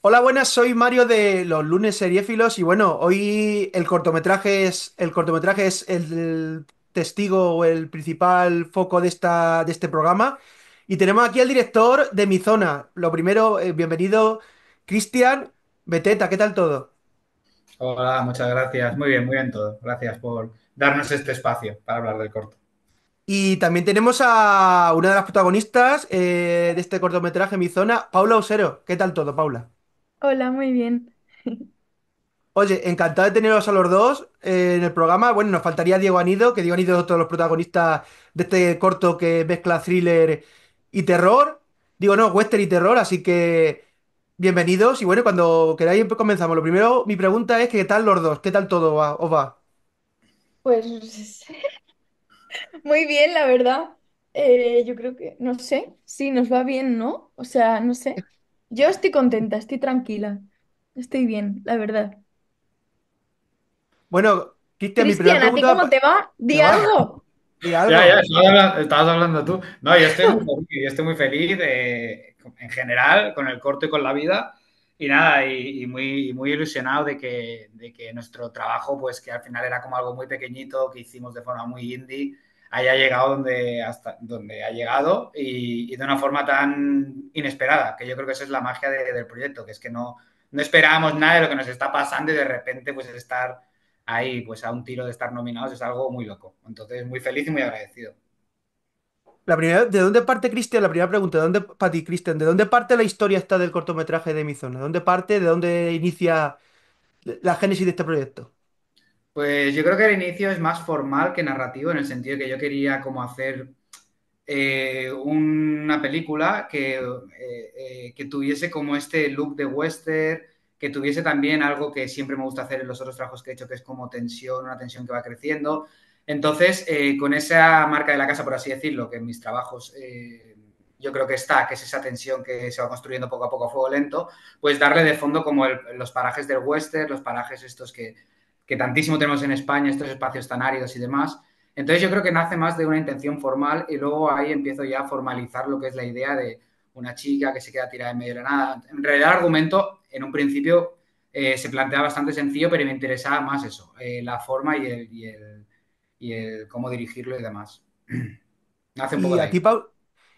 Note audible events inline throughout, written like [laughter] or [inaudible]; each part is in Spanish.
Hola, buenas, soy Mario de los lunes seriéfilos y bueno, hoy el cortometraje es el cortometraje es el testigo o el principal foco de esta de este programa y tenemos aquí al director de mi zona. Lo primero, eh, bienvenido Cristian Beteta, ¿qué tal todo? Hola, muchas gracias. Muy bien, muy bien todo. Gracias por darnos este espacio para hablar del corto. Y también tenemos a una de las protagonistas eh, de este cortometraje, Mi Zona, Paula Osero. ¿Qué tal todo, Paula? Hola, muy bien. Oye, encantado de teneros a los dos eh, en el programa. Bueno, nos faltaría Diego Anido, que Diego Anido es otro de los protagonistas de este corto que mezcla thriller y terror. Digo, no, western y terror, así que bienvenidos. Y bueno, cuando queráis pues, comenzamos. Lo primero, mi pregunta es, ¿qué tal los dos? ¿Qué tal todo va- os va? Pues [laughs] muy bien, la verdad. Eh, yo creo que, no sé, sí, nos va bien, ¿no? O sea, no sé. Yo estoy contenta, estoy tranquila, estoy bien, la verdad. Bueno, Cristian, Cristian, ¿a ti cómo te va? Di algo. Ya, ya, estabas hablando, tú. No, yo estoy muy feliz, eh, en general con el corto y con la vida. Y nada, y, muy, muy ilusionado de que, de que nuestro trabajo, pues que al final era como algo muy pequeñito, que hicimos de forma muy indie haya llegado donde, hasta, donde ha llegado y, de una forma tan inesperada, que yo creo que esa es la magia del proyecto, que es que no, no esperábamos nada de lo que nos está pasando y de repente pues estar ahí pues a un tiro de estar nominados es algo muy loco. Entonces, muy feliz y muy agradecido. La primera, ¿De dónde parte, Cristian? La primera pregunta, ¿de dónde, para Cristian, ¿de dónde parte la historia esta del cortometraje de Mi Zona? ¿De dónde parte? ¿De dónde inicia la génesis de este proyecto? Pues yo creo que el inicio es más formal que narrativo, en el sentido que yo quería como hacer eh, una película eh, eh, que, tuviese como este look de western, que tuviese también algo que siempre me gusta hacer en los otros trabajos que he hecho, que es como tensión, una tensión que va creciendo. Entonces, con esa marca de la casa, por así decirlo, que en mis trabajos yo creo que está, que es esa tensión que se va construyendo poco a poco a fuego lento, pues darle de fondo como los parajes del western, los parajes estos que que tantísimo tenemos en España, estos espacios tan áridos y demás. Entonces yo creo que nace más de una intención formal y luego ahí empiezo ya a formalizar lo que es la idea de una chica que se queda tirada en medio de la nada. En realidad el argumento en un principio eh, se plantea bastante sencillo, pero me interesaba más eso, eh, la forma y el, y, cómo dirigirlo y demás. [clears throat] un poco y de A ti,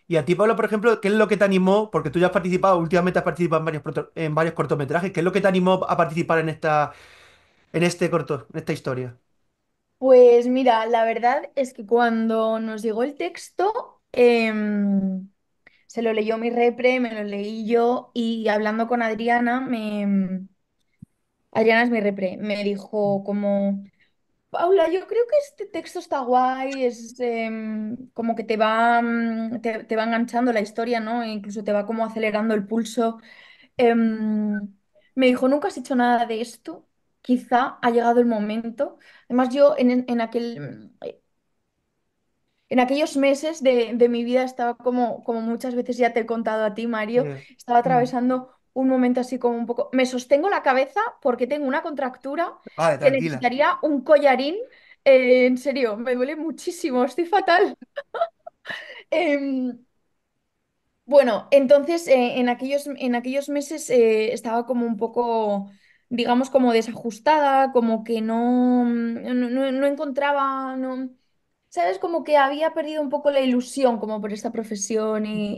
y a ti, Pablo, por ejemplo, ¿qué es lo que te animó? Porque tú ya has participado, últimamente has participado varios, en varios cortometrajes, ¿qué es lo que te animó a participar en esta, en este corto, en esta historia? Pues mira, la verdad es que cuando nos llegó el texto, em, se lo leyó mi repre, me lo leí yo y hablando con Adriana, me, Adriana es mi repre, me dijo mm. como, Paula, yo creo que este texto está guay, es em, como que te va, mm, te, va enganchando la historia, ¿no? E incluso te va como acelerando el pulso. Em, me dijo, ¿nunca has hecho nada de esto? quizá ha llegado el momento. Además, yo en, aquel, en aquellos meses de, mi vida estaba como, como muchas veces ya te he contado a ti, Mario, estaba atravesando un momento así como un poco... Me sostengo la cabeza porque tengo una contractura que necesitaría un collarín. Eh, en serio, me duele muchísimo, estoy fatal. [laughs] Em, bueno, entonces eh, en, aquellos, en aquellos meses eh, estaba como un poco digamos, como desajustada, como que no, no, encontraba, no, ¿sabes? Como que había perdido un poco la ilusión como por esta profesión y,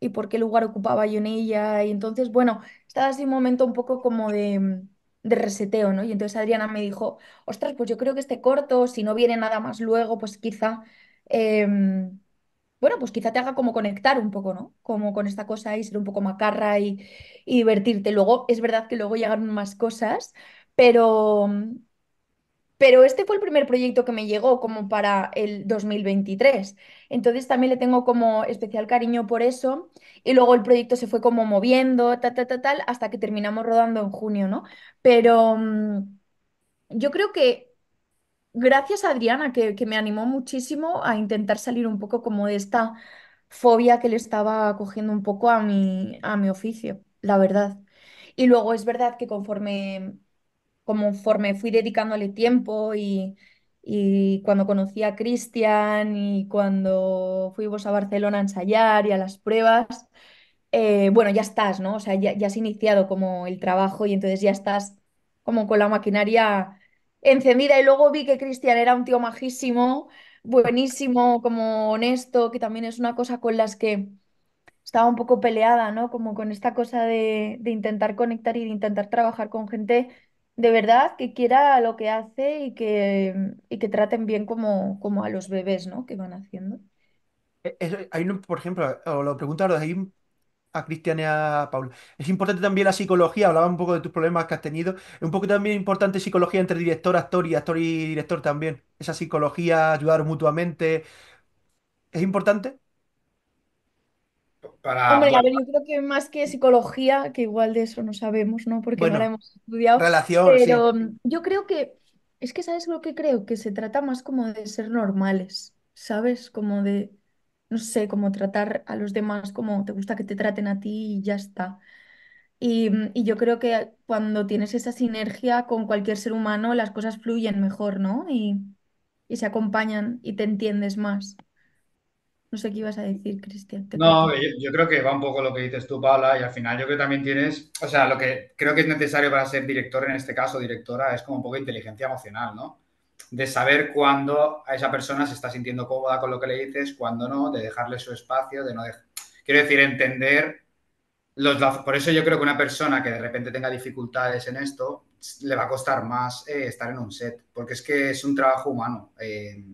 y- por qué lugar ocupaba yo en ella. Y entonces, bueno, estaba así un momento un poco como de, de reseteo, ¿no? Y entonces Adriana me dijo, ostras, pues yo creo que este corto, si no viene nada más luego, pues quizá... Em, bueno, pues quizá te haga como conectar un poco, ¿no? Como con esta cosa y ser un poco macarra y, divertirte. Luego, es verdad que luego llegaron más cosas, pero, pero este fue el primer proyecto que me llegó como para el 2023. Entonces también le tengo como especial cariño por eso. Y luego el proyecto se fue como moviendo, tal, tal, tal, hasta que terminamos rodando en junio, ¿no? Pero mm, yo creo que gracias a Adriana, que, me animó muchísimo a intentar salir un poco como de esta fobia que le estaba cogiendo un poco a mi, a mi oficio, la verdad. Y luego es verdad que conforme, conforme fui dedicándole tiempo y, y cuando conocí a Cristian y cuando fuimos a Barcelona a ensayar y a las pruebas, eh, bueno, ya estás, ¿no? O sea, ya, ya has iniciado como el trabajo y entonces ya estás como con la maquinaria encendida y luego vi que Cristian era un tío majísimo, buenísimo, como honesto, que también es una cosa con las que estaba un poco peleada, ¿no? Como con esta cosa de, intentar conectar y de intentar trabajar con gente de verdad que quiera lo que hace y que, que traten bien como, como a los bebés, ¿no? Que van haciendo. E, hay, por ejemplo, lo hay un a Cristian y a Paula. Es importante también la psicología, hablaba un poco de tus problemas que has tenido. Es un poco también importante psicología entre director, actor y actor y director también. Esa psicología, ayudar mutuamente. ¿Es importante? Hombre, yo creo que más que psicología, que igual de eso no sabemos, ¿no? Porque no la hemos estudiado. Relación, pero mm, yo creo que, es que, ¿sabes lo que creo? Que se trata más como de ser normales, ¿sabes? Como de no sé, como tratar a los demás como te gusta que te traten a ti y ya está. Y, y yo creo que cuando tienes esa sinergia con cualquier ser humano, las cosas fluyen mejor, ¿no? Y, se acompañan y te entiendes más. No sé qué ibas a decir, Cristian. No, yo, yo creo que va un poco lo que dices tú, Paula, y al final yo creo que también tienes, o sea, lo que creo que es necesario para ser director en este caso, directora, es como un poco inteligencia emocional, ¿no? de saber cuándo a esa persona se está sintiendo cómoda con lo que le dices, cuándo no, de dejarle su espacio, de no Quiero decir, entender los... Por eso yo creo que una persona que de repente tenga dificultades en esto, le va a costar más eh, estar en un set, porque es que es un trabajo humano eh,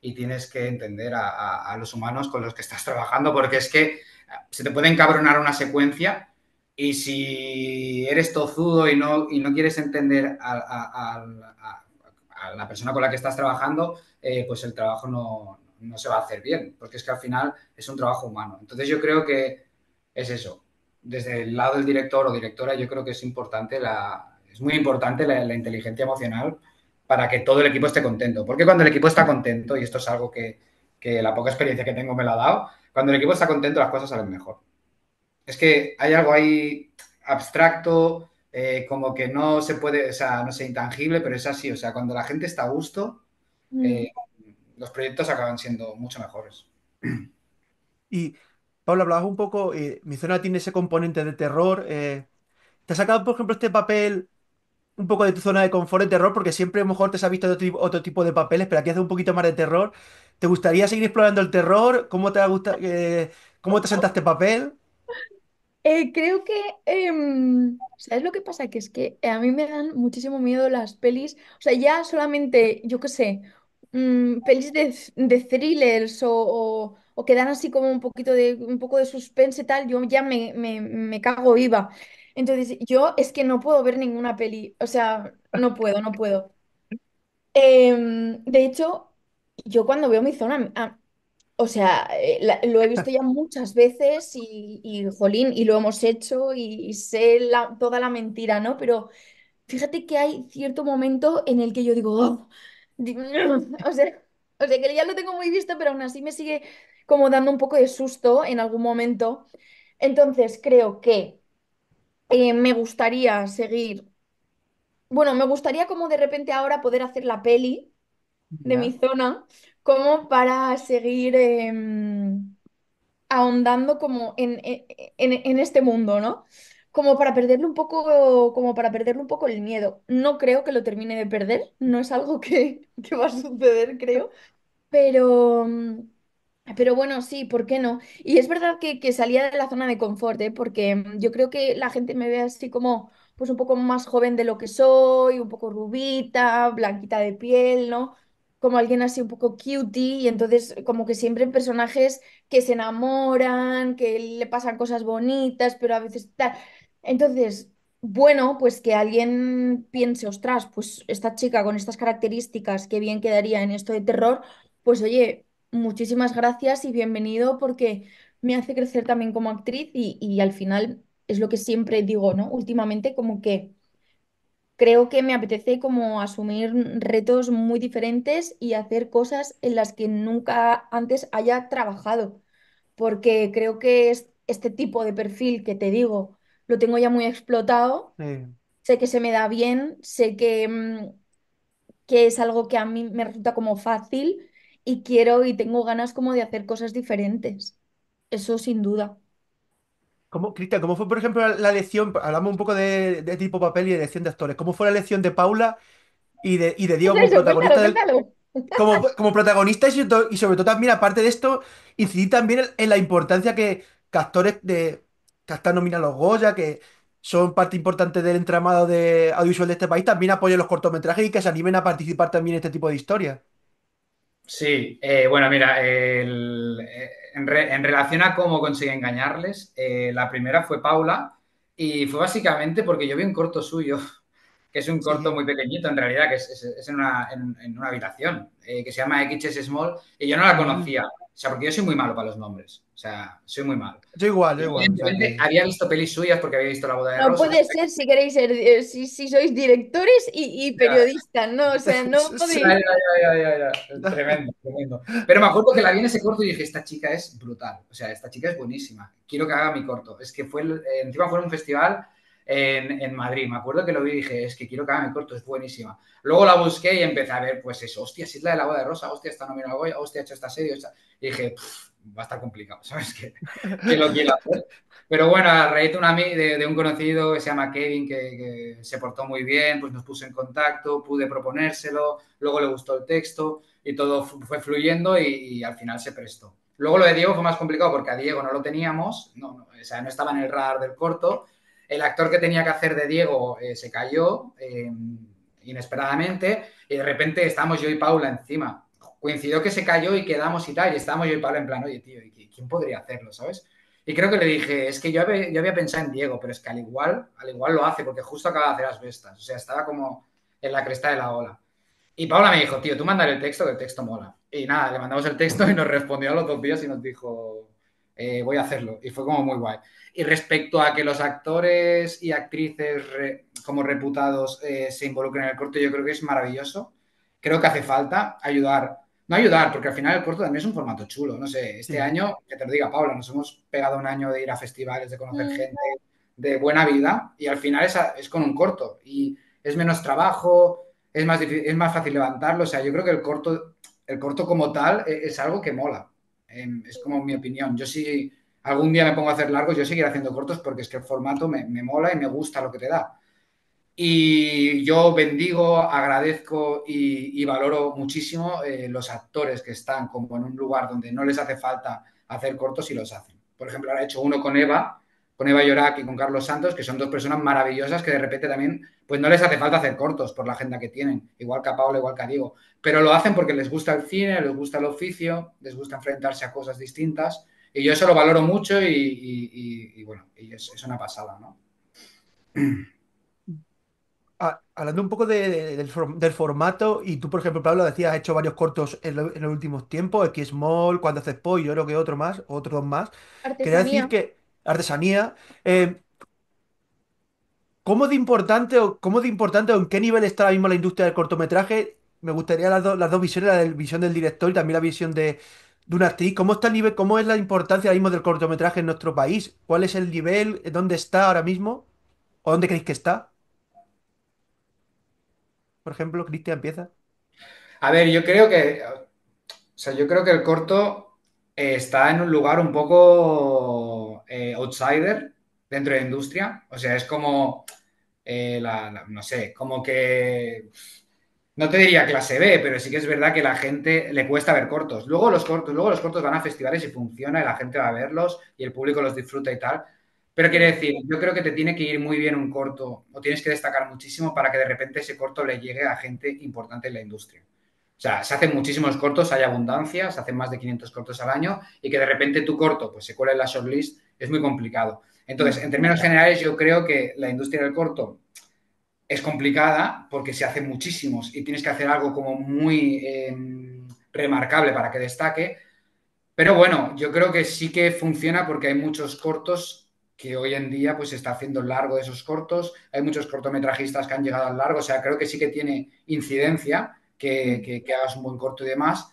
y tienes que entender a, los humanos con los que estás trabajando, porque es que ah, se te puede encabronar una secuencia y si eres tozudo y no, y no quieres entender a, a, a la persona con la que estás trabajando, eh, pues el trabajo no, se va a hacer bien, porque es que al final es un trabajo humano. Entonces yo creo que es eso. Desde el lado del director o directora, yo creo que es importante la, es muy importante la, inteligencia emocional para que todo el equipo esté contento. Porque cuando el equipo está contento, y esto es algo que, que la poca experiencia que tengo me la ha dado, cuando el equipo está contento las cosas salen mejor. Es que hay algo ahí abstracto, eh, como que no se puede, o sea, no sé, intangible, pero es así, o sea, cuando la gente está a gusto, mm. eh, los proyectos acaban siendo mucho mejores. Y, Pablo, hablabas un poco, eh, mi zona tiene ese componente de terror. ¿Te has sacado, por ejemplo, este papel un poco de tu zona de confort de terror? Porque siempre a lo mejor te has visto otro, tipo de papeles, pero aquí hace un poquito más de terror. ¿Te gustaría seguir explorando el terror? ¿Cómo te, ha gustado, cómo te sentaste papel? Eh, creo que, em, ¿sabes lo que pasa? Que es que a mí me dan muchísimo miedo las pelis, o sea, ya solamente, yo qué sé, mm, pelis de, thrillers o, o, que dan así como un poquito de, un poco de suspense y tal, yo ya me, me, me cago viva. Entonces, yo es que no puedo ver ninguna peli, o sea, no puedo, no puedo. Em, de hecho, yo cuando veo mi zona, o sea, eh, lo he visto ya muchas veces y, jolín, y lo hemos hecho y, sé toda la mentira, ¿no? Pero fíjate que hay cierto momento en el que yo digo, oh, [laughs] o sea, que ya lo tengo muy visto, pero aún así me sigue como dando un poco de susto en algún momento. Entonces, creo que eh, me gustaría seguir, bueno, me gustaría como de repente ahora poder hacer la peli de mi zona, como para seguir em, ahondando como en, este mundo, ¿no? Como para perderle un poco, como para perderle un poco el miedo. No creo que lo termine de perder, no es algo que, [laughs] va a suceder, creo, pero, mm, pero bueno, sí, ¿por qué no? Y es verdad que, salía de la zona de confort, ¿eh? Porque mm, yo creo que la gente me ve así como pues un poco más joven de lo que soy, un poco rubita, blanquita de piel, ¿no? como alguien así un poco cutie y entonces como que siempre en personajes que se enamoran, que le pasan cosas bonitas, pero a veces tal. Entonces, bueno, pues que alguien piense, ostras, pues esta chica con estas características, qué bien quedaría en esto de terror, pues oye, muchísimas gracias y bienvenido porque me hace crecer también como actriz y, y al final es lo que siempre digo, ¿no? Últimamente como que creo que me apetece como asumir retos muy diferentes y hacer cosas en las que nunca antes haya trabajado, porque creo que es este tipo de perfil que te digo lo tengo ya muy explotado, sé que se me da bien, sé que, mm, que es algo que a mí me resulta como fácil y quiero y tengo ganas como de hacer cosas diferentes, eso sin duda. Cristian, cómo fue, por ejemplo, la elección? Hablamos un poco de, tipo papel y de elección de actores. ¿Cómo fue la elección de Paula y de, y [laughs] Diego como protagonista como, [laughs] protagonista y sobre, todo, también, aparte de esto, incidí también en, la importancia que, actores de, que hasta nominan los Goya, que son parte importante del entramado de audiovisual de este país, también apoyen los cortometrajes y que se animen a participar también en este tipo de historias. Sí, eh, bueno, mira, eh, en, relación a cómo conseguí engañarles, eh, la primera fue Paula y fue básicamente porque yo vi un corto suyo, que es un corto muy pequeñito en realidad, que es, en, una, habitación, que se llama XS Small, y yo no la conocía, o sea, porque yo soy muy malo para los nombres. O sea, soy muy mal. Yo igual, yo igual. Había visto pelis suyas porque había visto La boda de Rosa. No puede ser si queréis ser, eh, si, sois directores y, periodistas, ¿no? O sea, no podéis. tremendo, tremendo. Pero me acuerdo que la vi en ese corto y dije, esta chica es brutal. O sea, esta chica es buenísima. Quiero que haga mi corto. Es que fue, eh, encima fue en un festival en, Madrid. Me acuerdo que lo vi y dije, es que quiero que haga mi corto, es buenísima. Luego la busqué y empecé a ver, pues eso, hostia, si es la de la boda de Rosa, hostia, está nominada Goya, hostia, ha hecho esta serie. Y dije, va a estar complicado, [laughs] ¿sabes? qué? lo hacer. Pero bueno, a raíz de, de, un conocido que se llama Kevin, que, se portó muy bien, pues nos puso en contacto, pude proponérselo, luego le gustó el texto y todo fue fluyendo y, al final se prestó. Luego lo de Diego fue más complicado porque a Diego no lo teníamos, no, o sea, no estaba en el radar del corto. El actor que tenía que hacer de Diego eh, se cayó eh, inesperadamente y de repente estamos yo y Paula encima coincidió que se cayó y quedamos y tal, y estábamos yo y Pablo en plan, oye, tío, ¿quién podría hacerlo, sabes? Y creo que le dije, es que yo había, yo había pensado en Diego, pero es que al igual, al igual lo hace, porque justo acaba de hacer las bestas, o sea, estaba como en la cresta de la ola. Y Paula me dijo, tío, tú mandar el texto, que el texto mola. Y nada, le mandamos el texto y nos respondió a los dos días y nos dijo, eh, voy a hacerlo. Y fue como muy guay. Y respecto a que los actores y actrices como reputados eh, se involucren en el corto, yo creo que es maravilloso. Creo que hace falta ayudar no ayudar, porque al final el corto también es un formato chulo. No sé, este año, que te lo diga Paula, nos hemos pegado un año de ir a festivales, de conocer gente, de buena vida, y al final es, es, con un corto. Y es menos trabajo, es más, es más fácil levantarlo. O sea, yo creo que el corto, el corto como tal e, es, algo que mola. Em, es como mi opinión. Yo si algún día me pongo a hacer largos, yo seguiré haciendo cortos porque es que el formato me mola y me gusta lo que te da. Y yo bendigo, agradezco y, valoro muchísimo eh, los actores que están como en un lugar donde no les hace falta hacer cortos y los hacen. Por ejemplo, ahora he hecho uno con Eva, con Eva Llorac y con Carlos Santos, que son dos personas maravillosas que de repente también, pues no les hace falta hacer cortos por la agenda que tienen, igual que a igual que a Diego, pero lo hacen porque les gusta el cine, les gusta el oficio, les gusta enfrentarse a cosas distintas y yo eso lo valoro mucho y, bueno, es, es una pasada, ¿no? [clears throat] hablando un poco del, formato, y tú, por ejemplo, Pablo, decías, has hecho varios cortos en, los últimos tiempos, x small Cuando haces pollo, yo creo que otro más, otro más. Quería decir que artesanía, eh, ¿cómo de importante o cómo de importante o en qué nivel está ahora mismo la industria del cortometraje? Me gustaría las, dos las dos visiones, la visión del director y también la visión de, de una actriz. ¿Cómo está el nivel, cómo es la importancia ahora mismo del cortometraje en nuestro país? ¿Cuál es el nivel? ¿Dónde está ahora mismo? ¿O dónde creéis que está? por ejemplo, Cristian empieza. A ver, yo creo que. O sea, yo creo que el corto eh, está en un lugar un poco eh, outsider dentro de la industria. O sea, es como. Eh, no sé, como que. No te diría clase B, pero sí que es verdad que la gente le cuesta ver cortos. Luego los cortos, luego los cortos van a festivales y funciona y la gente va a verlos y el público los disfruta y tal. Pero quiere decir, yo creo que te tiene que ir muy bien un corto o tienes que destacar muchísimo para que de repente ese corto le llegue a gente importante en la industria. O sea, se hacen muchísimos cortos, hay abundancia, se hacen más de 500 cortos al año y que de repente tu corto pues, se cuela en la shortlist es muy complicado. Entonces, en términos generales, yo creo que la industria del corto es complicada porque se hacen muchísimos y tienes que hacer algo como muy em, remarcable para que destaque. Pero bueno, yo creo que sí que funciona porque hay muchos cortos que hoy en día pues se está haciendo largo de esos cortos. Hay muchos cortometrajistas que han llegado al largo, o sea, creo que sí que tiene incidencia que, mm. hagas un buen corto y demás.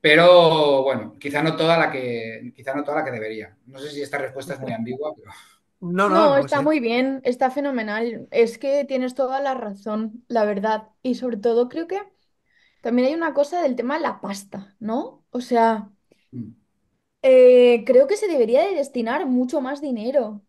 Pero bueno, quizá no toda la que quizá no toda la que debería. No sé si esta respuesta es muy [laughs] ambigua, pero no, no, está muy bien, está fenomenal. Es que tienes toda la razón, la verdad. Y sobre todo creo que también hay una cosa del tema de la pasta, ¿no? O sea, mm. Eh, creo que se debería de destinar mucho más dinero,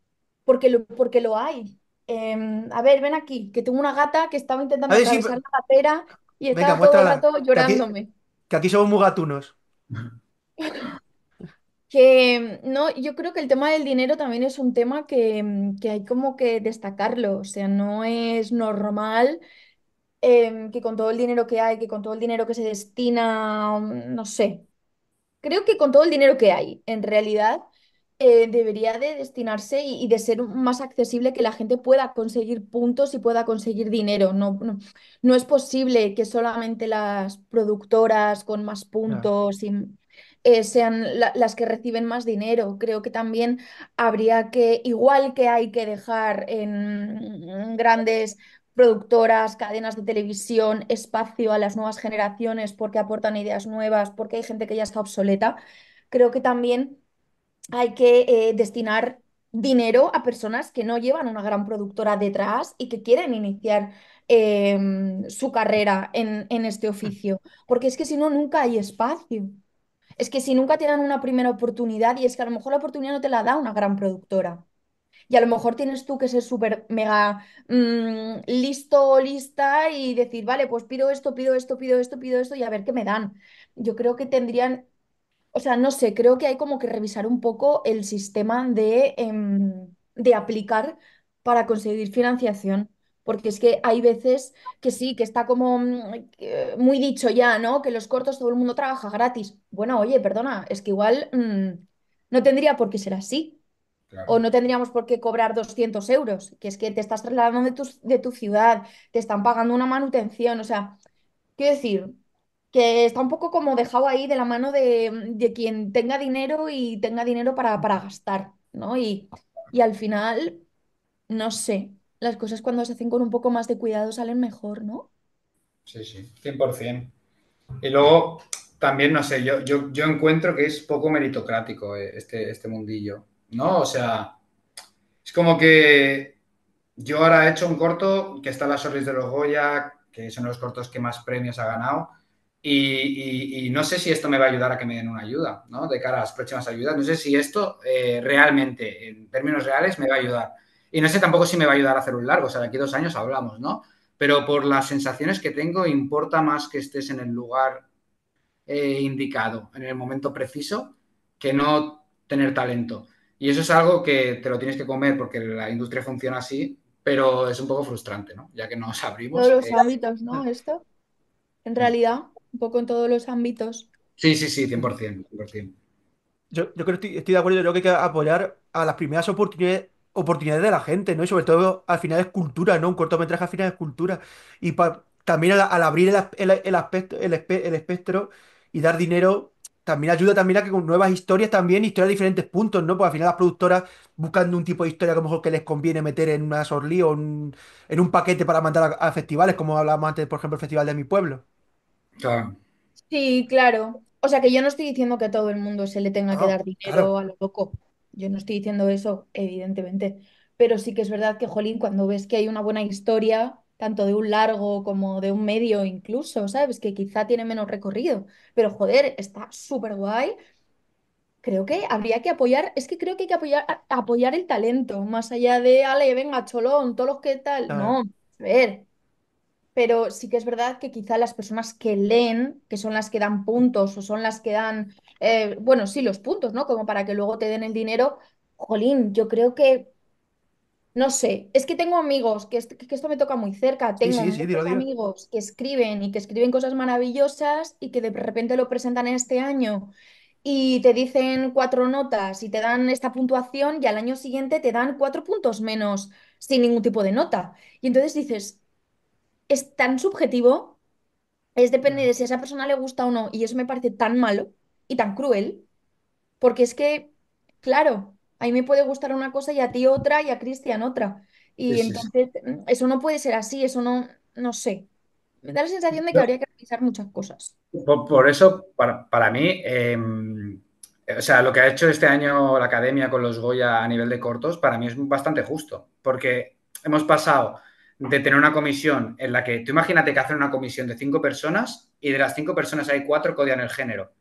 porque lo, porque lo hay. Em, a ver, ven aquí, que tengo una gata que estaba intentando ah, atravesar la gatera y estaba todo el rato llorándome. que aquí somos muy gatunos. [laughs] Que no, yo creo que el tema del dinero también es un tema que, hay como que destacarlo. O sea, no es normal em, que con todo el dinero que hay, que con todo el dinero que se destina, no sé. Creo que con todo el dinero que hay, en realidad, eh, debería de destinarse y, de ser más accesible que la gente pueda conseguir puntos y pueda conseguir dinero. No, no, es posible que solamente las productoras con más puntos eh, sean las que reciben más dinero. Creo que también habría que, igual que hay que dejar en grandes productoras, cadenas de televisión, espacio a las nuevas generaciones porque aportan ideas nuevas, porque hay gente que ya está obsoleta, creo que también hay que eh, destinar dinero a personas que no llevan una gran productora detrás y que quieren iniciar em, su carrera en, este oficio, porque es que si no, nunca hay espacio. Es que si nunca te una primera oportunidad y es que a lo mejor la oportunidad no te la da una gran productora. Y a lo mejor tienes tú que ser súper mega mm, listo o lista y decir, vale, pues pido esto, pido esto, pido esto, pido esto y a ver qué me dan. Yo creo que tendrían, o sea, no sé, creo que hay como que revisar un poco el sistema de, em, de aplicar para conseguir financiación. Porque es que hay veces que sí, que está como mm, eh, muy dicho ya, ¿no? Que los cortos todo el mundo trabaja gratis. Bueno, oye, perdona, es que igual mm, no tendría por qué ser así. O no tendríamos por qué cobrar 200 euros, que es que te estás trasladando de tu, ciudad, te están pagando una manutención, o sea, quiero decir, que está un poco como dejado ahí de la mano de, quien tenga dinero y tenga dinero para, gastar, ¿no? Y, al final, no sé, las cosas cuando se hacen con un poco más de cuidado salen mejor, ¿no? Sí, sí, 100%. Y luego, también, no sé, yo, yo, encuentro que es poco meritocrático eh, este, este mundillo. ¿no? O sea, es como que yo ahora he hecho un corto que está en las Sorris de los Goya, que son los cortos que más premios ha ganado, y, no sé si esto me va a ayudar a que me den una ayuda, ¿no? De cara a las próximas ayudas, no sé si esto eh, realmente, en términos reales, me va a ayudar. Y no sé tampoco si me va a ayudar a hacer un largo, o sea, de aquí dos años hablamos, ¿no? Pero por las sensaciones que tengo, importa más que estés en el lugar eh, indicado, en el momento preciso, que no tener talento. Y eso es algo que te lo tienes que comer porque la industria funciona así, pero es un poco frustrante, ¿no? Ya que nos abrimos. Todos los eh. ámbitos, ¿no? Ah. Esto, en realidad, un poco en todos los ámbitos. Sí, sí, sí, 100%. Yo, creo que estoy, de acuerdo, yo creo que hay que apoyar a las primeras oportunidades oportunidades de la gente, ¿no? Y sobre todo al final es cultura, ¿no? Un cortometraje al final es cultura. Y también al, abrir el, aspecto, el espectro y dar dinero también ayuda también a que con nuevas historias también, historias de diferentes puntos, ¿no? pues al final las productoras buscando un tipo de historia que a lo mejor que les conviene meter en una sorlí o en, un paquete para mandar a, festivales, como hablábamos antes, por ejemplo, el Festival de mi pueblo. Claro. Sí, claro. O sea que yo no estoy diciendo que a todo el mundo se le tenga que ah, dar dinero a lo loco. Yo no estoy diciendo eso, evidentemente. Pero sí que es verdad que, jolín, cuando ves que hay una buena historia, tanto de un largo como de un medio incluso, ¿sabes? Que quizá tiene menos recorrido, pero joder, está súper guay. Creo que habría que apoyar, es que creo que hay que apoyar, apoyar el talento, más allá de, ale, venga, cholón, todos los que tal, no, a ver, pero sí que es verdad que quizá las personas que leen, que son las que dan puntos o son las que dan, eh, bueno, sí, los puntos, ¿no? Como para que luego te den el dinero, jolín, yo creo que no sé, es que tengo amigos, que, esto me toca muy cerca, tengo amigos que escriben y que escriben cosas maravillosas y que de repente lo presentan este año y te dicen cuatro notas y te dan esta puntuación y al año siguiente te dan cuatro puntos menos sin ningún tipo de nota. Y entonces dices, es tan subjetivo, es depende de si a esa persona le gusta o no y eso me parece tan malo y tan cruel, porque es que, claro. A mí me puede gustar una cosa y a ti otra y a Cristian otra. Y entonces, mm, eso no puede ser así, eso no, no sé. Me da la sensación de que habría que revisar muchas cosas. Por, eso, para, mí, em, o sea, lo que ha hecho este año la academia con los Goya a nivel de cortos, para mí es bastante justo, porque hemos pasado de tener una comisión en la que, tú imagínate que hacen una comisión de cinco personas y de las cinco personas hay cuatro que odian el género.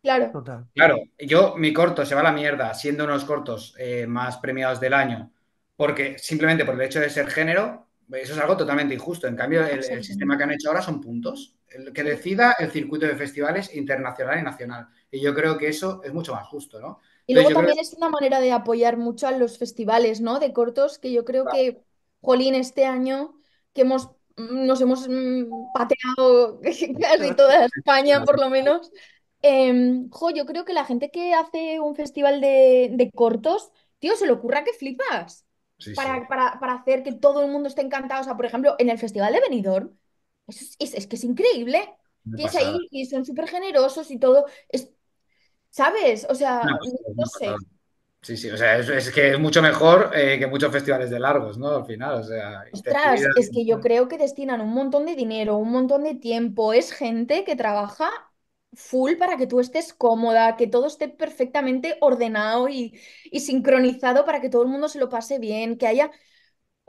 Claro. Claro, yo mi corto se va a la mierda, siendo unos cortos eh, más premiados del año, porque simplemente por el hecho de ser género, eso es algo totalmente injusto. En cambio, el, sistema que han hecho ahora son puntos, que decida el circuito de festivales internacional y nacional. Y yo creo que eso es mucho más justo, ¿no? Y luego también es una manera de apoyar mucho a los festivales, ¿no? De cortos, que yo creo que, Jolín, este año que hemos, mm, nos hemos mm, pateado [laughs] casi toda España, por lo menos. Em, jo, yo creo que la gente que hace un festival de, cortos, tío, se le ocurra que flipas. Para, hacer que todo el mundo esté encantado. O sea, por ejemplo, en el Festival de Benidorm, es, que es increíble. ahí y son súper generosos y todo. Es- ¿sabes? O sea, no sé. Sí, sí, o sea, es, que es mucho mejor eh, que muchos festivales de largos, ¿no? Al final, o sea, es que yo creo que destinan un montón de dinero, un montón de tiempo. Es gente que trabaja full para que tú estés cómoda, que todo esté perfectamente ordenado y, sincronizado para que todo el mundo se lo pase bien, que haya...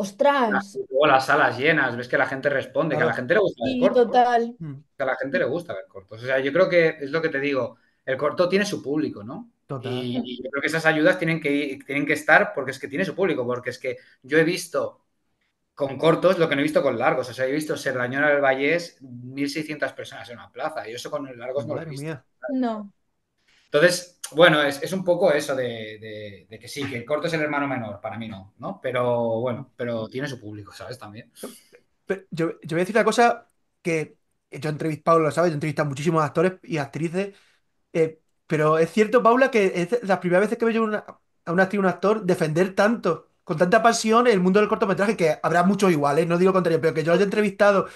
¡Ostras! O las salas llenas, ves que la gente responde, que a la gente le gusta ver sí, total. Mm. Que a la gente le gusta ver cortos. O sea, yo creo que es lo que te digo, el corto tiene su público, ¿no? Total. Y, yo creo que esas ayudas tienen que, tienen que estar porque es que tiene su público, porque es que yo he visto con cortos lo que no he visto con largos. O sea, he visto Serrañón al Vallés 1.600 personas en una plaza y eso con los largos no lo he visto. No. Entonces, bueno, es, un poco eso de, que sí, que el corto es el hermano menor, para mí no, ¿no? Pero bueno, pero tiene su público, ¿sabes? También. yo, yo, voy a decir una cosa que yo entrevisté, Paula lo sabes, yo he entrevistado a muchísimos actores y actrices, eh, pero es cierto, Paula, que es la primera vez que veo a un actor defender tanto con tanta pasión el mundo del cortometraje, que habrá muchos iguales, no digo contrario, pero que yo haya entrevistado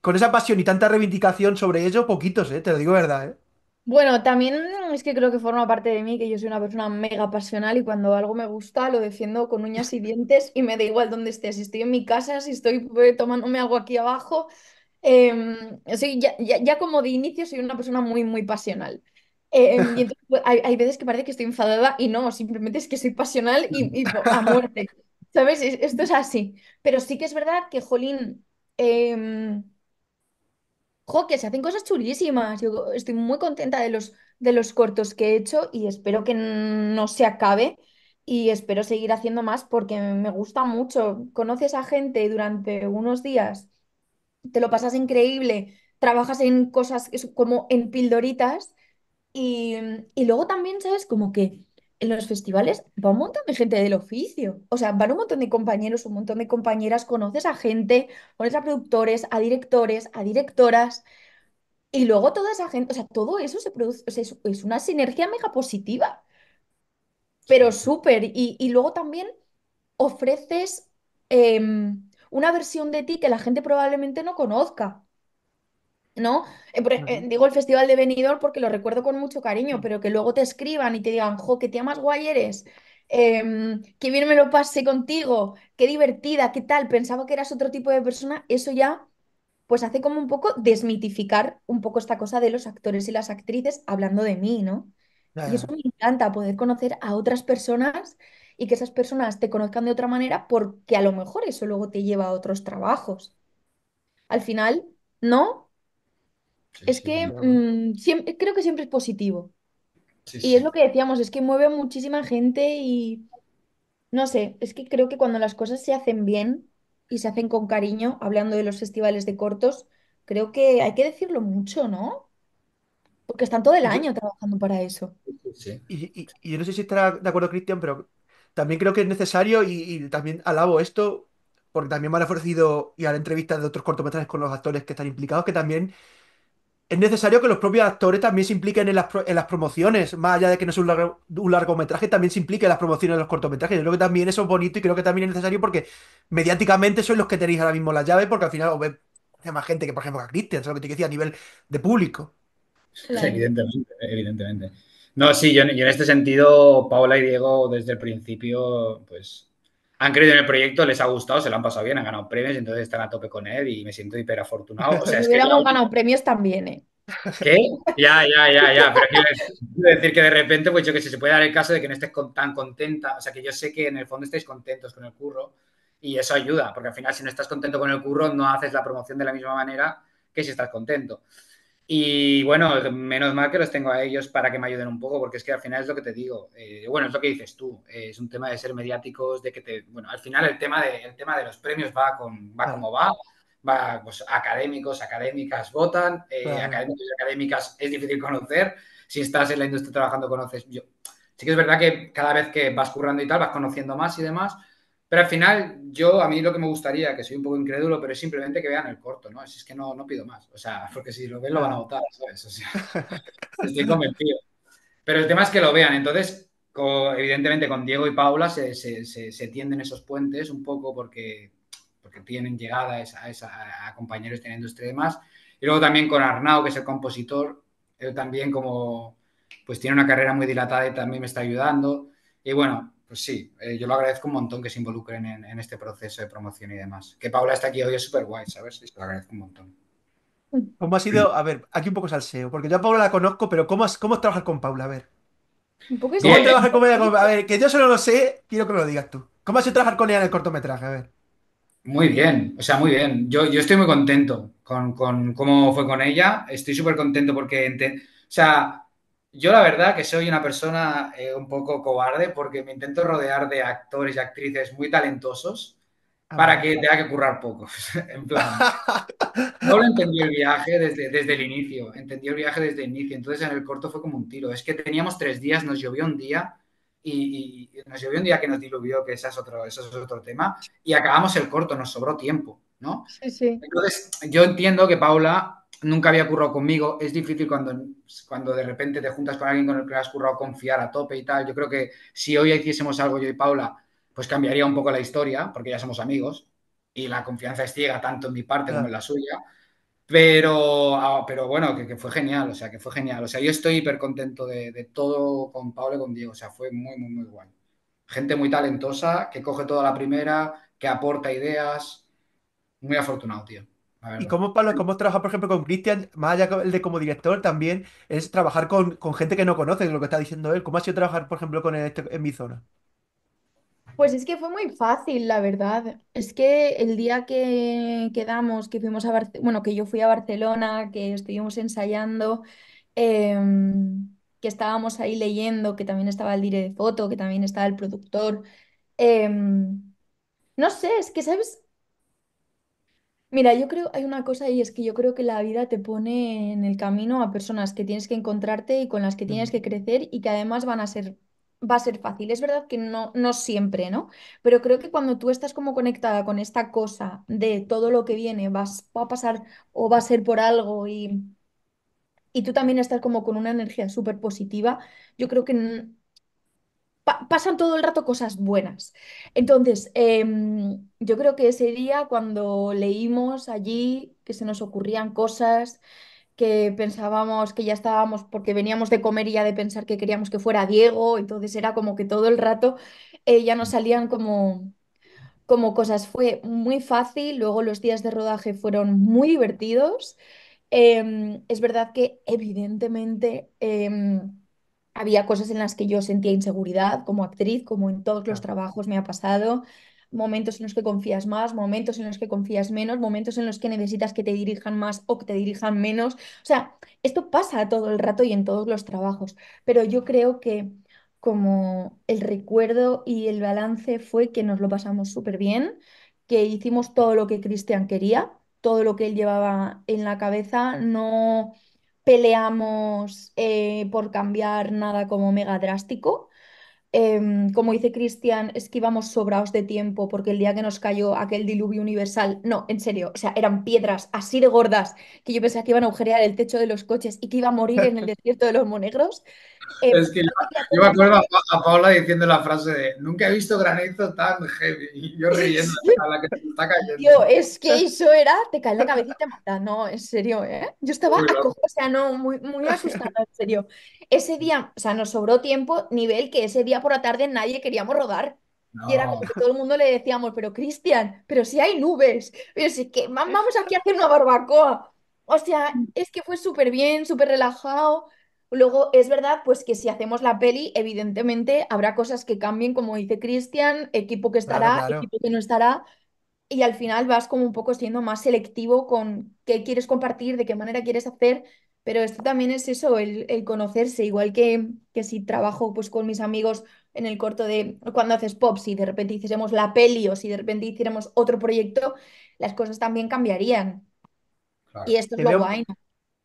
con esa pasión y tanta reivindicación sobre ello, poquitos, ¿eh? te lo digo verdad. ¿eh? Bueno, también es que creo que forma parte de mí que yo soy una persona mega pasional y cuando algo me gusta lo defiendo con uñas y dientes y me da igual dónde esté, si estoy en mi casa, si estoy eh, tomándome algo aquí abajo. Em, ya, ya, como de inicio soy una persona muy, muy pasional. Eh, em, y [laughs] entonces, pues, hay, veces que parece que estoy enfadada y no, simplemente es que soy pasional y, y a muerte. ¿Sabes? Esto es así. Pero sí que es verdad que, jolín, em, que se hacen cosas chulísimas. Yo estoy muy contenta de los, de los cortos que he hecho y espero que no se acabe y espero seguir haciendo más porque me gusta mucho. Conoces a gente durante unos días, te lo pasas increíble, trabajas en cosas como en pildoritas Mm, y, luego también, ¿sabes? Como que en los festivales va un montón de gente del oficio. O sea, van un montón de compañeros, un montón de compañeras, conoces a gente, pones a productores, a directores, a directoras. Y luego toda esa gente, o sea, todo eso se produce, o sea, es, una sinergia mega positiva, pero súper. Y, luego también ofreces em, una versión de ti que la gente probablemente no conozca. ¿no? Eh, e-, eh, digo el Festival de Benidorm porque lo recuerdo con mucho cariño, pero que luego te escriban y te digan, jo, que tía más guay eres, em, bien me lo pasé contigo, qué divertida, qué tal, pensaba que eras otro tipo de persona, eso ya pues hace como un poco desmitificar un poco esta cosa de los actores y las actrices hablando de mí, ¿no? Y eso me encanta, poder conocer a otras personas y que esas personas te conozcan de otra manera porque a lo mejor eso luego te lleva a otros trabajos. Al final, ¿no? es que mm, creo que siempre es positivo. y es lo que decíamos, es que mueve muchísima gente y no sé, es que creo que cuando las cosas se hacen bien y se hacen con cariño, hablando de los festivales de cortos, creo que hay que decirlo mucho, ¿no? Porque están todo el año trabajando para eso. Y, yo no sé si estará de acuerdo, Cristian, pero también creo que es necesario y, también alabo esto, porque también me han ofrecido y la entrevista de otros cortometrajes con los actores que están implicados, que también es necesario que los propios actores también se impliquen en las, promociones, más allá de que no es un, largometraje, también se implique en las promociones de los cortometrajes. Yo creo que también eso es bonito y creo que también es necesario porque mediáticamente son los que tenéis ahora mismo la llave, porque al final hay ve más gente que, por ejemplo, a Cristian, lo que te decía, a nivel de público. Evidentemente, evidentemente. No, sí, yo, yo en este sentido, Paola y Diego, desde el principio, pues han creído en el proyecto, les ha gustado, se lo han pasado bien, han ganado premios, entonces están a tope con él y me siento hiperafortunado. afortunado. si hubiéramos ganado premios también, ¿eh? ¿Qué? Ya, ya, ya, ya. Pero quiero decir que de repente, pues yo que sé, se puede dar el caso de que no estés tan contenta. O sea, que yo sé que en el fondo estáis contentos con el curro y eso ayuda, porque al final, si no estás contento con el curro, no haces la promoción de la misma manera que si estás contento. Y bueno, menos mal que los tengo a ellos para que me ayuden un poco, porque es que al final es lo que te digo. Eh, bueno, es lo que dices tú. Eh, es un tema de ser mediáticos, de que te. Bueno, al final el tema de, el tema de los premios va, con, va como va. Va, pues académicos, académicas votan, eh, académicos académicas es difícil conocer. Si estás en la industria trabajando, conoces. Yo. Sí que es verdad que cada vez que vas currando y tal, vas conociendo más y demás, pero al final, yo, a mí lo que me gustaría, que soy un poco incrédulo, pero es simplemente que vean el corto, ¿no? es que no, no pido más. O sea, [laughs] porque si lo ven lo van a votar, ¿sabes? [laughs] estoy convencido. Pero el tema es que lo vean. Entonces, evidentemente con Diego y Paula se, se, se, tienden esos puentes un poco porque, porque tienen llegada a, compañeros de la industria y demás. Y luego también con Arnau, que es el compositor, él también como pues tiene una carrera muy dilatada y también me está ayudando. Y bueno, pues sí, eh, yo lo agradezco un montón que se involucren en, este proceso de promoción y demás. Que Paula está aquí hoy es súper guay, ¿sabes? Lo agradezco un montón. ¿Cómo ha sido? A ver, aquí un poco salseo, porque yo a Paula la conozco, pero ¿cómo es, cómo trabajar con Paula? A ver. Un poco ¿Cómo con A ver, que yo solo lo sé, quiero que me lo digas tú. ¿Cómo ha sido trabajar con ella en el cortometraje? A ver. Muy bien, o sea, muy bien. Yo, yo estoy muy contento con, con cómo fue con ella. Estoy súper contento porque, o sea, yo la verdad que soy una persona eh, un poco cobarde porque me intento rodear de actores y actrices muy talentosos ah, para que tenga que currar pocos. [laughs] en plan, no lo entendí el viaje desde, desde el inicio, entendí el viaje desde el inicio. Entonces en el corto fue como un tiro. Es que teníamos tres días, nos llovió un día y, nos llovió un día que nos diluvió, que ese es otro, ese es otro tema, y acabamos el corto, nos sobró tiempo, ¿no? Sí, sí. Entonces yo entiendo que Paula nunca había currado conmigo. Es difícil cuando, cuando de repente te juntas con alguien con el que has currado confiar a tope y tal. Yo creo que si hoy hiciésemos algo yo y Paula, pues cambiaría un poco la historia, porque ya somos amigos y la confianza es ciega tanto en mi parte como en la suya. Pero, ah, pero bueno, que, fue genial, o sea, que fue genial. O sea, yo estoy hiper contento de, de todo con Paula y con Diego, o sea, fue muy, muy, muy guay. Gente muy talentosa, que coge toda la primera, que aporta ideas. Muy afortunado, tío. ¿Y cómo, Pablo, cómo trabajar, por ejemplo, con Cristian, más allá de como director, también es trabajar con, gente que no conoce lo que está diciendo él? ¿Cómo ha sido trabajar, por ejemplo, con este, en mi zona? Pues es que fue muy fácil, la verdad. Es que el día que quedamos, que fuimos a bueno, que yo fui a Barcelona, que estuvimos ensayando, em, que estábamos ahí leyendo, que también estaba el director de foto, que también estaba el productor. Em, no sé, es que sabes, Mira, yo creo, hay una cosa y es que yo creo que la vida te pone en el camino a personas que tienes que encontrarte y con las que tienes que crecer y que además van a ser, va a ser fácil. Es verdad que no, no siempre, ¿no? Pero creo que cuando tú estás como conectada con esta cosa de todo lo que viene, vas, va a pasar o va a ser por algo y, y tú también estás como con una energía súper positiva, yo creo que pasan todo el rato cosas buenas. Entonces, em, yo creo que ese día cuando leímos allí que se nos ocurrían cosas que pensábamos que ya estábamos porque veníamos de comer y ya de pensar que queríamos que fuera Diego, entonces era como que todo el rato eh, ya nos salían como, como cosas. Fue muy fácil, luego los días de rodaje fueron muy divertidos. Em, es verdad que evidentemente em, había cosas en las que yo sentía inseguridad como actriz, como en todos los trabajos me ha pasado. Momentos en los que confías más, momentos en los que confías menos, momentos en los que necesitas que te dirijan más o que te dirijan menos. O sea, esto pasa todo el rato y en todos los trabajos, pero yo creo que como el recuerdo y el balance fue que nos lo pasamos súper bien, que hicimos todo lo que Cristian quería, todo lo que él llevaba en la cabeza, no peleamos eh, por cambiar nada como mega drástico, Em, como dice Cristian, es que íbamos sobrados de tiempo porque el día que nos cayó aquel diluvio universal, no, en serio, o sea, eran piedras así de gordas que yo pensaba que iban a agujerear el techo de los coches y que iba a morir en el [laughs] desierto de los monegros. es em, que yo, me acuerdo a, Paula diciendo la frase de nunca he visto granizo tan heavy y yo [laughs] riendo a la que se está cayendo. es que eso era, te cae la cabeza y te mata. No, en serio, ¿eh? Yo estaba o no, muy, muy asustada, en serio. Ese día, o sea, nos sobró tiempo, nivel que ese día por la tarde nadie queríamos rodar. Y era como que todo el mundo le decíamos, pero Cristian, pero si hay nubes, pero que vamos aquí a hacer una barbacoa. O sea, mm. es que fue súper bien, súper relajado. Luego, es verdad, pues que si hacemos la peli, evidentemente habrá cosas que cambien, como dice Cristian, equipo que estará, equipo que no estará, y al final vas como un poco siendo más selectivo con qué quieres compartir, de qué manera quieres hacer, pero esto también es eso, el, conocerse, igual que, si trabajo pues, con mis amigos en el corto de cuando haces pop, si de repente hiciésemos la peli o si de repente hiciéramos otro proyecto, las cosas también cambiarían. Y esto es lo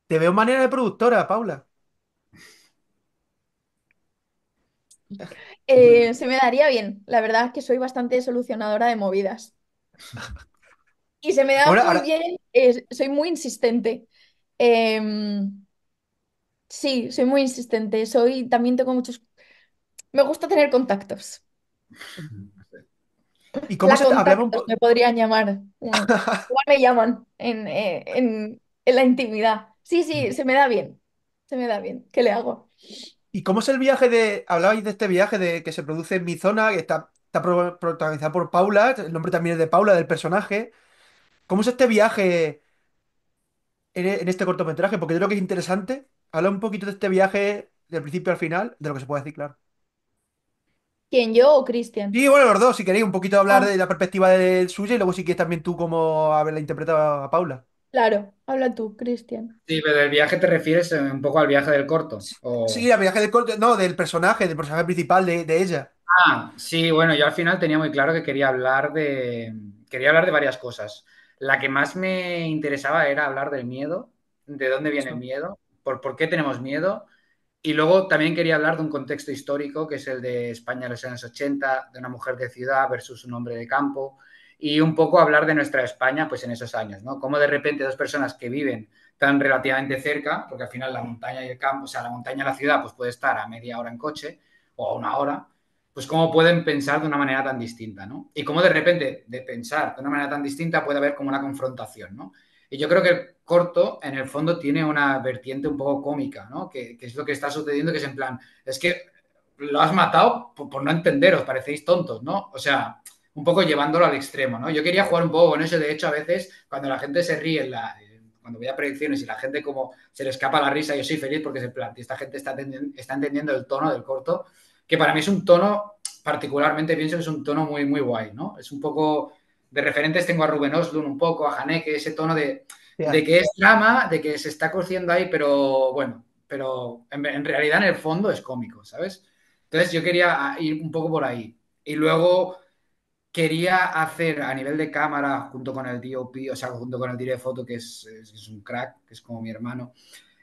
Te veo manera de productora, Paula. Eh, se me daría bien. La verdad es que soy bastante solucionadora de movidas. [laughs] Y se me da muy bien, soy muy insistente. Em, sí, soy muy insistente. Soy, también tengo muchos. Me gusta tener contactos. [laughs] ¿Y cómo se me podrían llamar. Eh, [laughs] me llaman eh, en, en la intimidad. Sí, sí, se me da bien. Se me da bien. ¿Qué le hago? ¿Y cómo es el viaje de... Hablabais de este viaje de que se produce en mi zona, que está, está protagonizada por Paula, el nombre también es de Paula, del personaje. ¿Cómo es este viaje? E, en, este cortometraje? Porque yo creo que es interesante. Habla un poquito de este viaje del principio al final, de lo que se puede decir, claro. ¿Quién, yo o Cristian? Sí, bueno, los dos, si queréis, un poquito hablar ah. de la perspectiva del suya y luego si quieres también tú cómo haberla interpretado a Paula. claro, habla tú, Cristian. Sí, pero del viaje te refieres eh, un poco al viaje del corto. Sí, viaje del corto, no, del personaje, del personaje principal de, de ella. Ah, sí, bueno, yo al final tenía muy claro que quería hablar de, quería hablar de varias cosas. La que más me interesaba era hablar del miedo, de dónde viene el miedo, por, qué tenemos miedo. Y luego también quería hablar de un contexto histórico, que es el de España en los años 80, de una mujer de ciudad versus un hombre de campo, y un poco hablar de nuestra España pues en esos años, ¿no? Cómo de repente dos personas que viven tan relativamente cerca, porque al final la montaña y el campo, o sea, la montaña y la ciudad pues puede estar a media hora en coche o a una hora, pues cómo pueden pensar de una manera tan distinta, ¿no? Y cómo de repente de pensar de una manera tan distinta puede haber como una confrontación, ¿no? Y yo creo que el corto, en el fondo, tiene una vertiente un poco cómica, ¿no? Que, es lo que está sucediendo, que es en plan, es que lo has matado por, no entenderos, parecéis tontos, ¿no? O sea, un poco llevándolo al extremo, ¿no? Yo quería jugar un poco con eso, de hecho, a veces cuando la gente se ríe cuando voy a predicciones y la gente como se le escapa la risa, yo soy feliz porque es plantea esta gente está entendiendo el tono del corto que para mí es un tono, particularmente pienso que es un tono muy, muy guay, ¿no? Es un poco, de referentes tengo a Rubén Oslund un poco, a Janek, ese tono de, de que es drama, de que se está cociendo ahí, pero bueno, pero en, realidad en el fondo es cómico, ¿sabes? Entonces yo quería ah, ir un poco por ahí. Y luego quería hacer a nivel de cámara, junto con el DOP, o sea, junto con el tío de foto, que es, un crack, que es como mi hermano,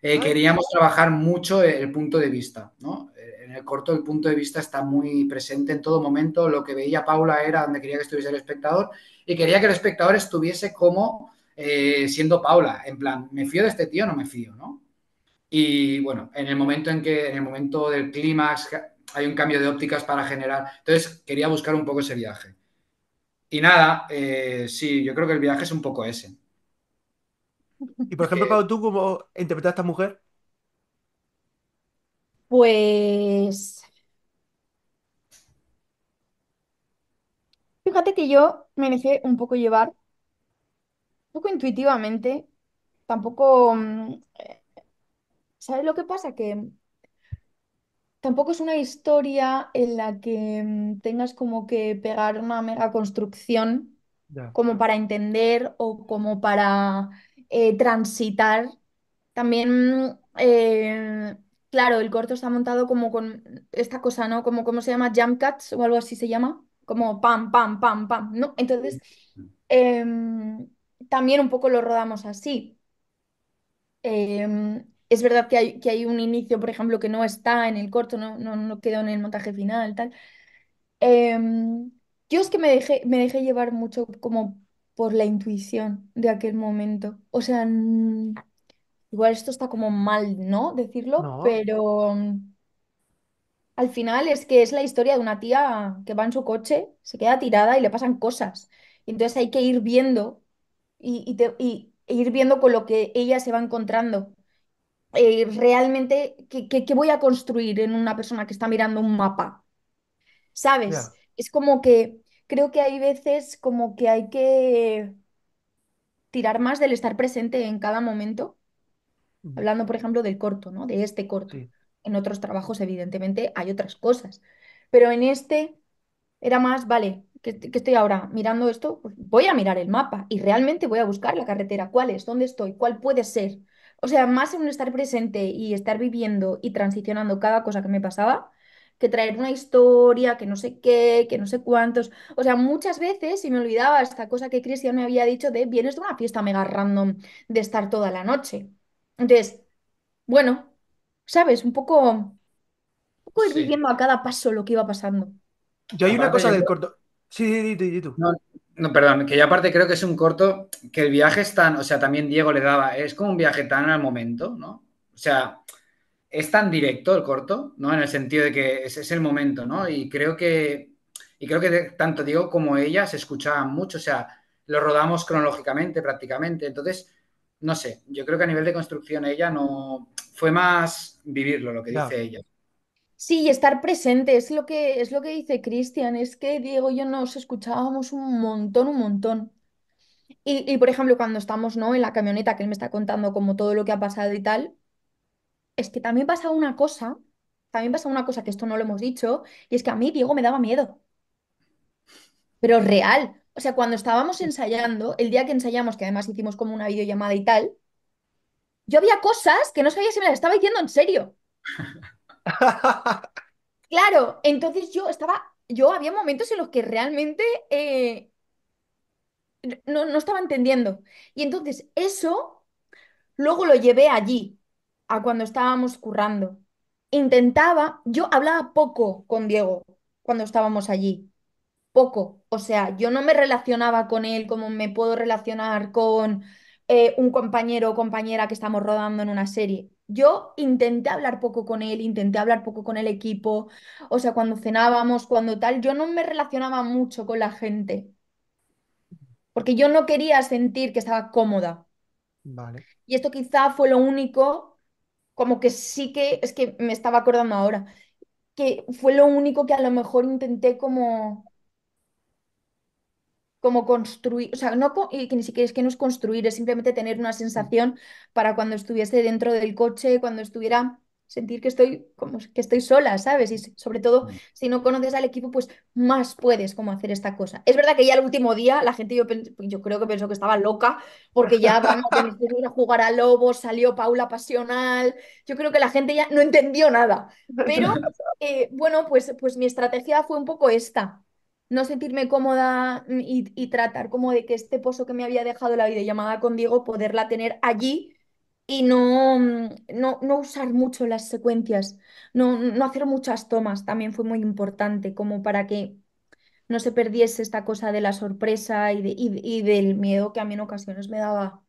eh, queríamos trabajar mucho el punto de vista, ¿no? Eh, en el corto el punto de vista está muy presente en todo momento. Lo que veía Paula era donde quería que estuviese el espectador y quería que el espectador estuviese como eh, siendo Paula, en plan, ¿me fío de este tío o no me fío, Y bueno, en el momento en que, en el momento del clímax, hay un cambio de ópticas para generar. Entonces quería buscar un poco ese viaje. Y nada, sí, yo creo que el viaje es un poco ese. Y por ejemplo, [laughs] eh, Pau, ¿tú cómo interpretas a esta mujer? Pues fíjate que yo me dejé un poco llevar, un poco intuitivamente, tampoco, mm, eh, ¿sabes lo que pasa? Que tampoco es una historia en la que mm, tengas como que pegar una mega construcción como para entender o como para eh, transitar. También, eh, claro, el corto está montado como con esta cosa, ¿no? Como, ¿cómo se llama? Jump cuts o algo así se llama. Como pam, pam, pam, pam, ¿no? Entonces, em, también un poco lo rodamos así. Em, es verdad que hay, que hay, un inicio, por ejemplo, que no está en el corto, no, no, no quedó en el montaje final, tal. Em, yo es que me dejé, me dejé llevar mucho como por la intuición de aquel momento. O sea, igual esto está como mal, ¿no? Decirlo, pero mm, al final es que es la historia de una tía que va en su coche, se queda tirada y le pasan cosas. entonces hay que ir viendo y, e ir viendo con lo que ella se va encontrando. Eh, realmente, ¿qué, voy a construir en una persona que está mirando un mapa? ¿Sabes? Es como que creo que hay veces como que hay que tirar más del estar presente en cada momento. Hablando, por ejemplo, del corto, ¿no? De este corto. En otros trabajos, evidentemente, hay otras cosas. Pero en este era más, vale, que, estoy ahora mirando esto, pues voy a mirar el mapa y realmente voy a buscar la carretera. ¿Cuál es? ¿Dónde estoy? ¿Cuál puede ser? O sea, más en estar presente y estar viviendo y transicionando cada cosa que me pasaba, que traer una historia, que no sé qué, que no sé cuántos. O sea, muchas veces, y me olvidaba esta cosa que Cristian me había dicho de vienes de una fiesta mega random de estar toda la noche. Entonces, bueno, ¿sabes? Un poco, un poco ir viviendo a cada paso lo que iba pasando. Yo hay una cosa del corto. Sí, sí, tú. No, no, perdón, que yo aparte creo que es un corto que el viaje es tan, o sea, también Diego le daba, es como un viaje tan al momento, ¿no? O sea, es tan directo el corto, ¿no? En el sentido de que ese es el momento, ¿no? Y creo que, y creo que tanto Diego como ella se escuchaban mucho, o sea, lo rodamos cronológicamente prácticamente. Entonces, no sé, yo creo que a nivel de construcción ella no fue más vivirlo, lo que dice ella. Sí, y estar presente, es lo que, es lo que dice Cristian, es que Diego y yo nos escuchábamos un montón, un montón. Y, y, por ejemplo, cuando estamos ¿no? en la camioneta, que él me está contando como todo lo que ha pasado y tal, es que también pasa una cosa, también pasa una cosa que esto no lo hemos dicho, y es que a mí Diego me daba miedo. Pero real. O sea, cuando estábamos ensayando, el día que ensayamos, que además hicimos como una videollamada y tal, yo había cosas que no sabía si me las estaba diciendo en serio. [laughs] claro, entonces yo estaba, yo había momentos en los que realmente eh, no, no estaba entendiendo. Y entonces eso luego lo llevé allí cuando estábamos currando. Intentaba, yo hablaba poco con Diego cuando estábamos allí, poco. O sea, yo no me relacionaba con él como me puedo relacionar con eh, un compañero o compañera que estamos rodando en una serie. Yo intenté hablar poco con él, intenté hablar poco con el equipo, o sea, cuando cenábamos, cuando tal, yo no me relacionaba mucho con la gente, porque yo no quería sentir que estaba cómoda. Vale. Y esto quizá fue lo único como que sí que, es que me estaba acordando ahora, que fue lo único que a lo mejor intenté como como construir, o sea, no que ni siquiera es que no es construir, es simplemente tener una sensación para cuando estuviese dentro del coche, cuando estuviera sentir que estoy, como que estoy sola, ¿sabes? Y sobre todo, mm. si no conoces al equipo, pues más puedes como hacer esta cosa. Es verdad que ya el último día la gente, yo, pues yo creo que pensó que estaba loca, porque ya vamos a jugar a Lobos, salió Paula Pasional, yo creo que la gente ya no entendió nada. Pero eh, bueno, pues, pues mi estrategia fue un poco esta. No sentirme cómoda y, tratar como de que este pozo que me había dejado la videollamada llamada conmigo, poderla tener allí y mm, no, no, usar mucho las secuencias, no, no hacer muchas tomas también fue muy importante, como para que no se perdiese esta cosa de la sorpresa y, del miedo que a mí en ocasiones me daba,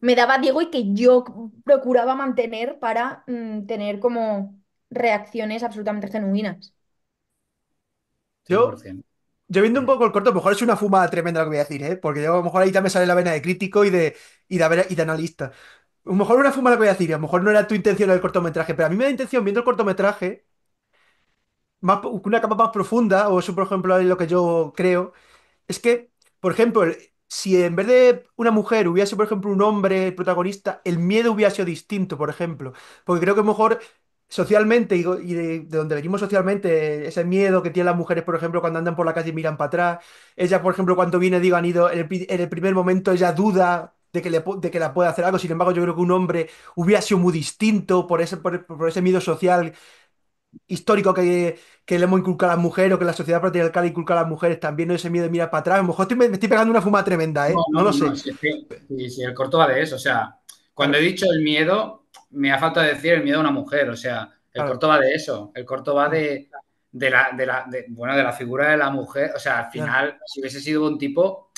me daba Diego y que yo procuraba mantener para mm, tener como reacciones absolutamente genuinas. Yo, viendo un poco el corto, mejor es una fuma tremenda lo que voy a decir, ¿eh? porque a lo mejor ahí también sale la vena de crítico y de, y de analista. A lo mejor una fuma que voy a decir, a lo mejor no era tu intención el cortometraje, pero a mí me da intención viendo el cortometraje más, una capa más profunda, o eso por ejemplo es lo que yo creo, es que, por ejemplo, si en vez de una mujer hubiese, por ejemplo, un hombre protagonista, el miedo hubiese sido distinto, por ejemplo. Porque creo que a lo mejor socialmente, y de, donde venimos socialmente, ese miedo que tienen las mujeres, por ejemplo, cuando andan por la calle y miran para atrás, ella, por ejemplo, cuando viene, digo, han ido, en el primer momento ella duda de que, la pueda hacer algo. Sin embargo, yo creo que un hombre hubiera sido muy distinto por ese, por, ese miedo social histórico que, le hemos inculcado a las mujeres o que la sociedad patriarcal inculca a las mujeres también, ese miedo de mirar para atrás. A lo mejor me estoy pegando una fuma tremenda, ¿eh? No, no, lo sé. Sí, si, el corto va de eso, o sea, cuando he dicho el miedo, me ha faltado decir el miedo a una mujer, o sea, el corto va de eso, el corto va de, de, la, de, la, de, bueno, de la figura de la mujer, o sea, al final, si hubiese sido un tipo,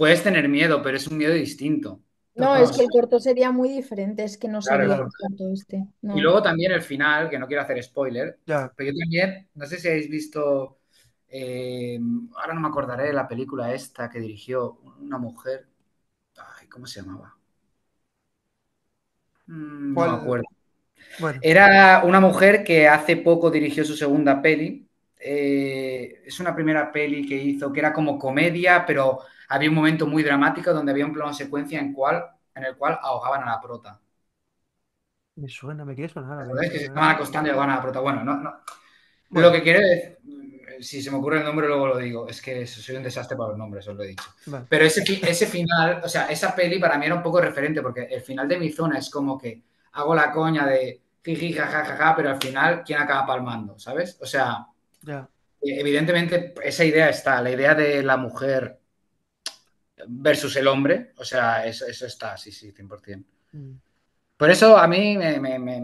puedes tener miedo, pero es un miedo distinto. No, es que el corto sería muy diferente, es que no sería el corto este. Y luego también el final, que no quiero hacer spoiler, pero yo también, no sé si habéis visto, eh, ahora no me acordaré de la película esta que dirigió una mujer, ay, ¿cómo se llamaba? Mm, no me acuerdo. Era una mujer que hace poco dirigió su segunda peli, eh, es una primera peli que hizo que era como comedia, pero había un momento muy dramático donde había un plano secuencia en, cual, en el cual ahogaban a la prota. Me suena, me quieres sonar. es Que se estaban acostando y a la prota. Bueno, no, no. Lo que quiero decir, mm, si se me ocurre el nombre luego lo digo, es que soy un desastre para los nombres, os lo he dicho. Pero ese, ese final, o sea, esa peli para mí era un poco referente, porque el final de mi zona es como que hago la coña de jiji, jajajaja, pero al final, ¿quién acaba palmando? ¿Sabes? O sea, eh, evidentemente, esa idea está, la idea de la mujer versus el hombre, o sea, eso, está, sí, sí, 100%. Mm. Por eso a mí me,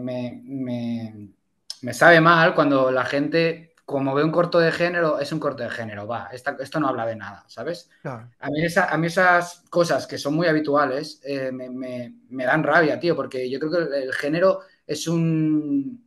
me, sabe mal cuando la gente, como ve un corto de género, es un corto de género, va, esto no habla de nada, ¿sabes? A, mí esas cosas que son muy habituales eh, me, dan rabia, tío, porque yo creo que el género es un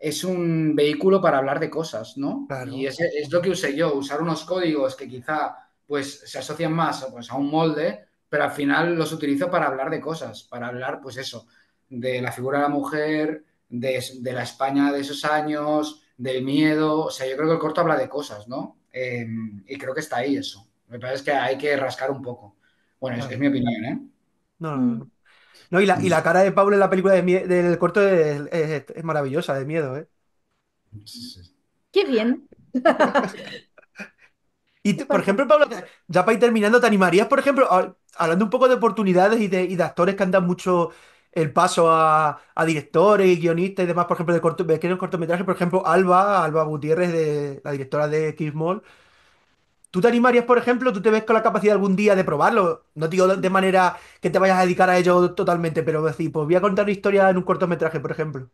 es un vehículo para hablar de cosas, ¿no? Y es, lo que usé yo, usar unos códigos que quizá pues se asocian más pues, a un molde, pero al final los utilizo para hablar de cosas, para hablar pues eso, de la figura de la mujer, de, la España de esos años, del miedo, o sea, yo creo que el corto habla de cosas, ¿no? Em, y creo que está ahí eso. Me parece que hay que rascar un poco. Bueno, es, es, mi opinión, ¿eh? no. Mm y la, mm. cara de Pablo en la película del corto es, maravillosa, de miedo, ¿eh? Qué bien. [laughs] y por ejemplo, Pablo, ya para ir terminando, ¿te animarías, por ejemplo, hablando un poco de oportunidades y de, actores que andan mucho el paso a, directores y guionistas y demás, por ejemplo, de, corto, cortometrajes, por ejemplo, Alba, Alba Gutiérrez, de, la directora de Kiss Mall, ¿Tú te animarías, por ejemplo, tú te ves con la capacidad algún día de probarlo? No digo de manera que te vayas a dedicar a ello totalmente, pero decir, pues voy a contar una historia en un cortometraje, por ejemplo.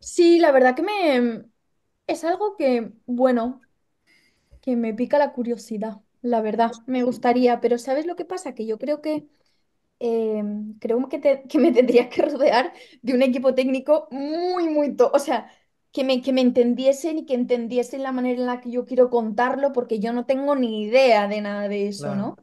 Sí, la verdad que me... Es algo que, bueno, que me pica la curiosidad, la verdad. Me gustaría, pero ¿sabes lo que pasa? Que yo creo que... Em, creo que, me tendrías que rodear de un equipo técnico muy, muy O sea, que me, que me entendiesen y que entendiesen la manera en la que yo quiero contarlo, porque yo no tengo ni idea de nada de eso, ¿no?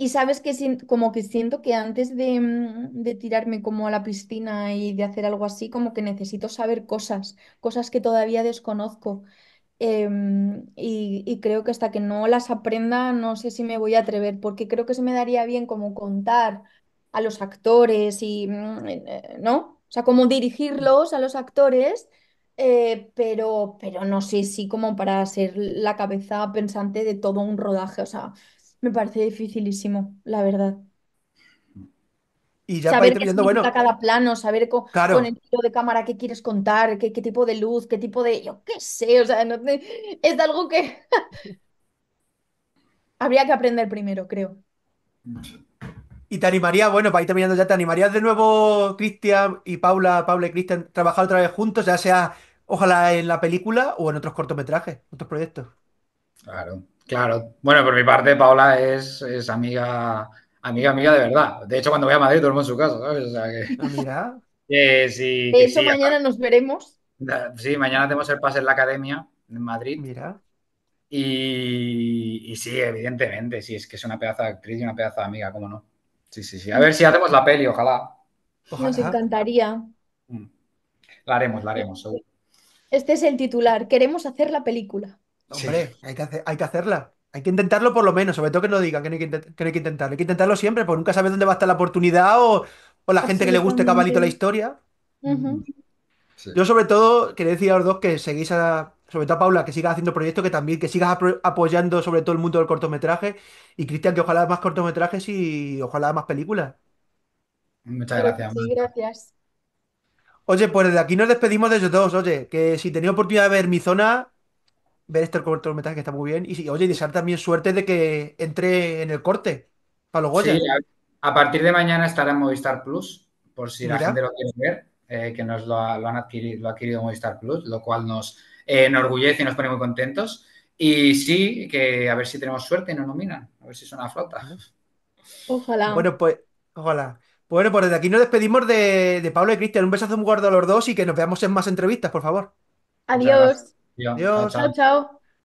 Y sabes que como que siento que antes de, mm, de, tirarme como a la piscina y de hacer algo así, como que necesito saber cosas, cosas que todavía desconozco. Em, y, y, creo que hasta que no las aprenda, no sé si me voy a atrever, porque creo que se me daría bien como contar a los actores y, mm, eh, ¿no? O sea, como dirigirlos a los actores eh, pero, pero no sé si como para ser la cabeza pensante de todo un rodaje, o sea, me parece dificilísimo, la verdad. Y ya para ir Saber cada plano, saber con el tipo de cámara qué quieres contar, qué, tipo de luz, qué tipo de... Yo qué sé, o sea, no es algo que [laughs] habría que aprender primero, creo. y te animaría, bueno, para ir terminando ya, ¿te animarías de nuevo, Cristian y Paula, Paula y Cristian, trabajar otra vez juntos, ya sea Ojalá en la película o en otros cortometrajes, otros proyectos. Claro, claro. Bueno, por mi parte, Paola es, amiga, amiga, amiga de verdad. De hecho, cuando voy a Madrid duermo en su casa, ¿sabes? Mira. mañana nos veremos. Sí, mañana tenemos el pase en la academia en Madrid. Mira. Y, sí, evidentemente, sí, es que es una pedazo de actriz y una pedazo de amiga, ¿cómo no? Sí, sí, sí. A ver si hacemos la peli, ojalá. Nos encantaría. Mm. La haremos, la haremos, seguro. Este es el titular. Queremos hacer la película. Hombre, hay, que hacerla. Hay que intentarlo por lo menos, sobre todo que no digan que no hay que, intentarlo. Hay que intentarlo siempre, porque nunca sabes dónde va a estar la oportunidad o, la gente que le guste cabalito la historia. Yo sobre todo quería decir a los dos que seguís a, sobre todo a Paula, que sigas haciendo proyectos, que también que sigas apoyando sobre todo el mundo del cortometraje y Cristian, que ojalá más cortometrajes y ojalá más películas. Muchas gracias. gracias. Oye, pues desde aquí nos despedimos de ellos dos. Oye, que si tenía oportunidad de ver mi zona, ver este cortometraje que está muy bien. Y oye, y desear también suerte de que entre en el corte para los Sí, a, partir de mañana estará en Movistar Plus, por si la gente lo quiere ver, eh, que nos lo, ha, han adquirido, lo ha Movistar Plus, lo cual nos eh, enorgullece y nos pone muy contentos. Y sí, que a ver si tenemos suerte y nos nominan, a ver si una flota. Ojalá. Bueno, pues, ojalá. Bueno, pues desde aquí nos despedimos de, Pablo y Cristian. Un besazo muy gordo a los dos y que nos veamos en más entrevistas, por favor. Adiós. Adiós. Adiós. chao. chao.